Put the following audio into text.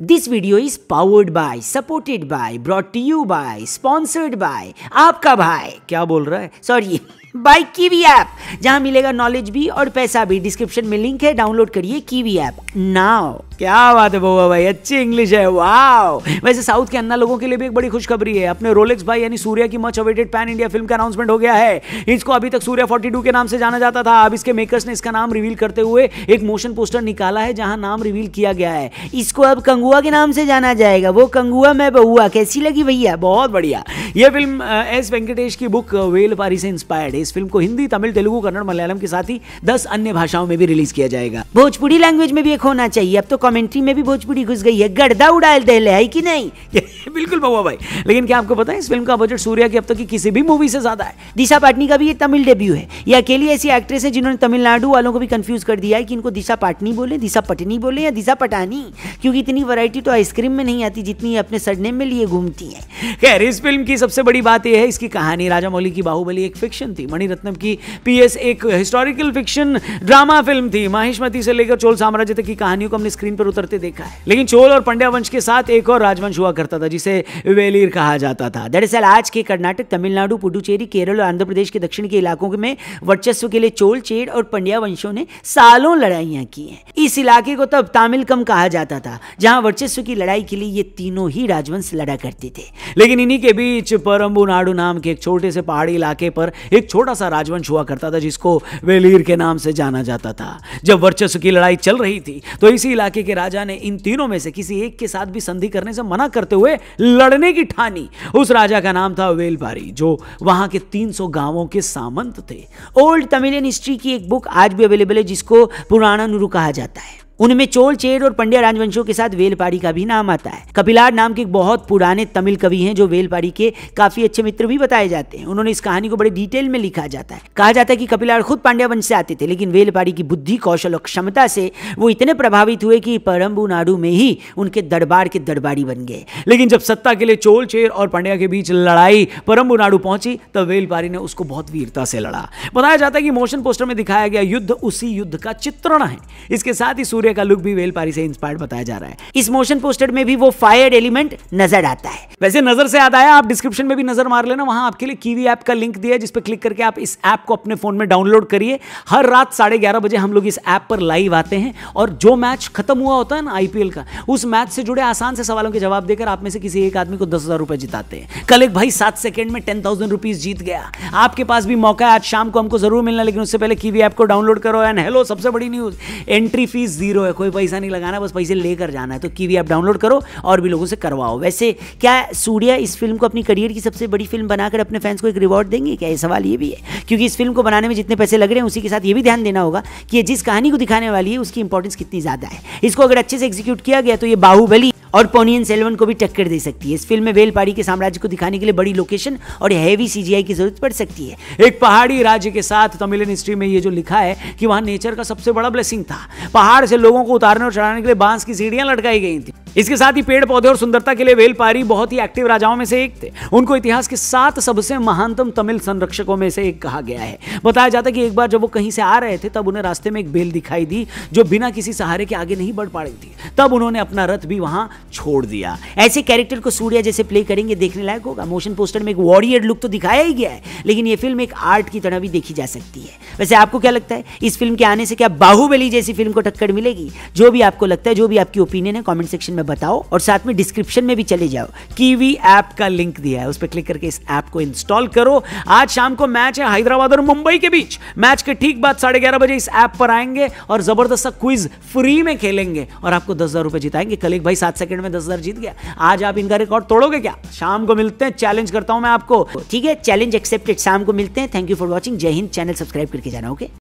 this video is powered by supported by brought to you by sponsored by आपका भाई क्या बोल रहा है सॉरी बाई कीवी ऐप जहां मिलेगा नॉलेज भी और पैसा भी डिस्क्रिप्शन में लिंक है डाउनलोड करिए कीवी ऐप नाउ क्या बात है बउआ भाई अच्छी इंग्लिश है वाह वैसे साउथ के अन्ना लोगों के लिए भी एक बड़ी खुशखबरी है अपने रोलेक्स भाई यानी सूर्या की much awaited pan India film का अनाउंसमेंट हो गया है इसको अभी तक सूर्या 42 के नाम से जाना जाता था अब इसके मेकर्स ने इसका नाम रिवील करते हुए एक मोशन पोस्टर निकाला है जहां नाम रिवील किया गया है इसको अब कंगुआ के नाम से जाना जाएगा वो कंगुआ मैं बहुआ कैसी लगी भैया बहुत बढ़िया ये फिल्म एस वेंकटेश की बुक वेल पारी से इंस्पायर्ड है इस फिल्म को हिंदी तमिल तेलुगु कन्नड़ मलयालम के साथ ही दस अन्य भाषाओं में भी रिलीज किया जाएगा भोजपुरी लैंग्वेज में भी एक होना चाहिए अब तो कमेंट्री में भी भोजपुरी घुस गई है गड़दा उड़ाल दहले है कि नहीं बिल्कुल बबुआ भाई लेकिन क्या आपको पता है इस फिल्म का बजट सूर्या की अब तक तो की किसी भी मूवी से ज्यादा है दिशा पाटनी का भी ये तमिल डेब्यू है ये अकेली ऐसी एक्ट्रेस है जिन्होंने तमिलनाडु वालों को भी कंफ्यूज कर दिया है कि इनको दिशा पाटनी बोले दिशा पटनी बोले या दिशा पटानी क्योंकि इतनी वैरायटी तो आइसक्रीम में नहीं आती जितनी अपने सड़ने में लिए घूमती है खैर इस फिल्म की सबसे बड़ी बात यह है इसकी कहानी राजा मौली की बाहुबली एक फिक्शन थी मणिरत्नम की पी एक हिस्टोरिकल फिक्शन ड्रामा फिल्म थी माहिष्मती से लेकर चोल साम्राज्य तक की कहानियों को हमने स्क्रीन जमीन पर उतरते देखा है लेकिन चोल और पंड्या वंश के साथ एक और राजवंश हुआ करता था जिसे वेलीर कहा जाता था दरअसल आज के कर्नाटक तमिलनाडु पुडुचेरी केरल और आंध्र प्रदेश के दक्षिण के इलाकों में वर्चस्व के लिए चोल चेड़ और पंड्या वंशों ने सालों लड़ाइयां की हैं इस इलाके को तब तामिलकम कहा जाता था जहां वर्चस्व की लड़ाई के लिए ये तीनों ही राजवंश लड़ा करते थे लेकिन इन्हीं के बीच परम्बुनाडु नाम के एक छोटे से पहाड़ी इलाके पर एक छोटा सा राजवंश हुआ करता था जिसको वेलीर के नाम से जाना जाता था जब वर्चस्व की लड़ाई चल रही थी तो इसी इलाके के राजा ने इन तीनों में से किसी एक के साथ भी संधि करने से मना करते हुए लड़ने की ठानी उस राजा का नाम था वेलबारी जो वहां के 300 गांवों के सामंत थे ओल्ड तमिलियन हिस्ट्री की एक बुक आज भी अवेलेबल है जिसको नुरु कहा जाता है उनमें चोल चेर और पंड्या राजवंशों के साथ वेलपाड़ी का भी नाम आता है कपिलार नाम के बहुत पुराने तमिल कवि हैं जो वेलपाड़ी के काफी अच्छे मित्र भी बताए जाते हैं उन्होंने इस कहानी को बड़े डिटेल में लिखा जाता है कहा जाता है कि कपिलार खुद पांड्या वंश से आते थे लेकिन वेलपाड़ी की बुद्धि कौशल और क्षमता से वो इतने प्रभावित हुए कि परम्बू नाडु में ही उनके दरबार के दरबारी बन गए लेकिन जब सत्ता के लिए चोल चेर और पांड्या के बीच लड़ाई परम्बू नाडु पहुंची तब वेलपाड़ी ने उसको बहुत वीरता से लड़ा बताया जाता है कि मोशन पोस्टर में दिखाया गया युद्ध उसी युद्ध का चित्रण है इसके साथ ही सूर्य सूर्य का लुक भी वेलपारी से इंस्पायर्ड बताया जा रहा है इस मोशन पोस्टर में भी वो फायर एलिमेंट नजर आता है वैसे नजर से याद आया आप डिस्क्रिप्शन में भी नजर मार लेना वहां आपके लिए कीवी ऐप का लिंक दिया है जिस पर क्लिक करके आप इस ऐप को अपने फोन में डाउनलोड करिए हर रात साढ़े ग्यारह बजे हम लोग इस ऐप पर लाइव आते हैं और जो मैच खत्म हुआ होता है ना आईपीएल का उस मैच से जुड़े आसान से सवालों के जवाब देकर आप में से किसी एक आदमी को दस हजार रुपए जिताते हैं कल एक भाई सात सेकंड में टेन थाउजेंड रुपीज जीत गया आपके पास भी मौका है आज शाम को हमको जरूर मिलना लेकिन उससे पहले कीवी ऐप को डाउनलोड करो एंड हेलो सबसे बड़ी news entry fees zero zero है कोई पैसा नहीं लगाना बस पैसे लेकर जाना है तो कीवी ऐप डाउनलोड करो और भी लोगों से करवाओ वैसे क्या सूर्या इस फिल्म को अपनी करियर की सबसे बड़ी फिल्म बनाकर अपने फैंस को एक रिवॉर्ड देंगे क्या ये सवाल ये भी है क्योंकि इस फिल्म को बनाने में जितने पैसे लग रहे हैं उसी के साथ ये भी ध्यान देना होगा कि जिस कहानी को दिखाने वाली है उसकी इंपॉर्टेंस कितनी ज़्यादा है इसको अगर अच्छे से एग्जीक्यूट किया गया तो ये बाहुबली और पोनियन सेलवन को भी टक्कर दे सकती है इस फिल्म में वेल पहाड़ी के साम्राज्य को दिखाने के लिए बड़ी लोकेशन और हैवी सीजीआई की जरूरत पड़ सकती है एक पहाड़ी राज्य के साथ तमिल हिस्ट्री में ये जो लिखा है कि वहां नेचर का सबसे बड़ा ब्लेसिंग था पहाड़ से लोगों को उतारने और चढ़ाने के लिए बांस की सीढ़ियां लटकाई गई थी इसके साथ ही पेड़ पौधे और सुंदरता के लिए वेलपारी बहुत ही एक्टिव राजाओं में से एक थे उनको इतिहास के सात सबसे महानतम तमिल संरक्षकों में से एक कहा गया है बताया जाता है कि एक बार जब वो कहीं से आ रहे थे तब उन्हें रास्ते में एक बेल दिखाई दी जो बिना किसी सहारे के आगे नहीं बढ़ पा रही थी तब उन्होंने अपना रथ भी वहां छोड़ दिया ऐसे कैरेक्टर को सूर्या जैसे प्ले करेंगे देखने लायक होगा मोशन पोस्टर में एक वॉरियर लुक तो दिखाया ही गया है लेकिन यह फिल्म एक आर्ट की तरह भी देखी जा सकती है वैसे आपको क्या लगता है इस फिल्म के आने से क्या बाहुबली जैसी फिल्म को टक्कर मिलेगी जो भी आपको लगता है जो भी आपकी ओपिनियन है कॉमेंट सेक्शन में बताओ और साथ में डिस्क्रिप्शन में भी चले जाओ कीवी ऐप का लिंक दिया है उस पर क्लिक करके इस ऐप को इंस्टॉल करो आज शाम को मैच है हैदराबाद और मुंबई के बीच मैच के ठीक बाद साढ़े ग्यारह बजे इस ऐप पर आएंगे और जबरदस्त सा क्विज फ्री में खेलेंगे और आपको दस हजार रुपए जिताएंगे कल एक भाई सात सेकंड में दस हजार जीत गया आज आप इनका रिकॉर्ड तोड़ोगे क्या शाम को मिलते हैं चैलेंज करता हूं मैं आपको ठीक है चैलेंज एक्सेप्टेड शाम को मिलते हैं थैंक यू फॉर वॉचिंग जय हिंद चैनल सब्सक्राइब करके जाना ओके